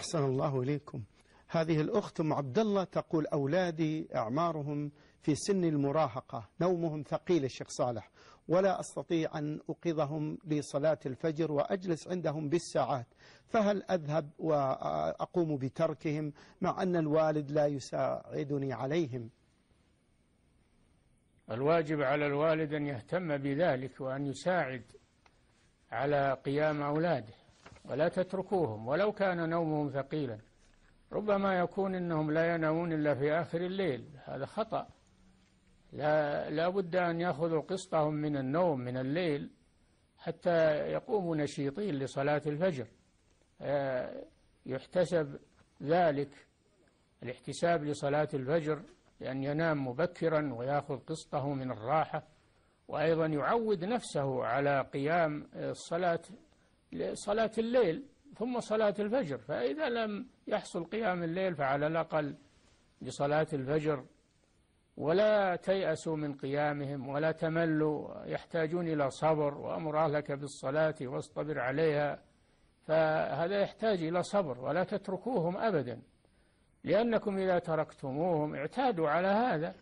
أحسن الله إليكم هذه الأخت أم عبد الله تقول أولادي أعمارهم في سن المراهقة نومهم ثقيل الشيخ صالح ولا أستطيع أن أقضهم لصلاة الفجر وأجلس عندهم بالساعات فهل أذهب وأقوم بتركهم مع أن الوالد لا يساعدني عليهم الواجب على الوالد أن يهتم بذلك وأن يساعد على قيام أولاده ولا تتركوهم ولو كان نومهم ثقيلا ربما يكون انهم لا ينامون الا في اخر الليل هذا خطأ لا, لا بد أن يأخذوا قسطهم من النوم من الليل حتى يقوموا نشيطين لصلاة الفجر آه، يحتسب ذلك الاحتساب لصلاة الفجر بأن ينام مبكرا ويأخذ قسطه من الراحة وأيضا يعود نفسه على قيام الصلاة لصلاة الليل ثم صلاة الفجر فإذا لم يحصل قيام الليل فعلى الأقل لصلاة الفجر ولا تيأسوا من قيامهم ولا تملوا يحتاجون إلى صبر وأمر أهلك بالصلاة واصطبر عليها فهذا يحتاج إلى صبر ولا تتركوهم أبدا لأنكم إذا تركتموهم اعتادوا على هذا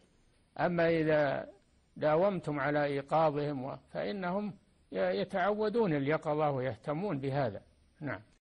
أما إذا داومتم على إيقاظهم فإنهم يتعودون اليقظة ويهتمون بهذا نعم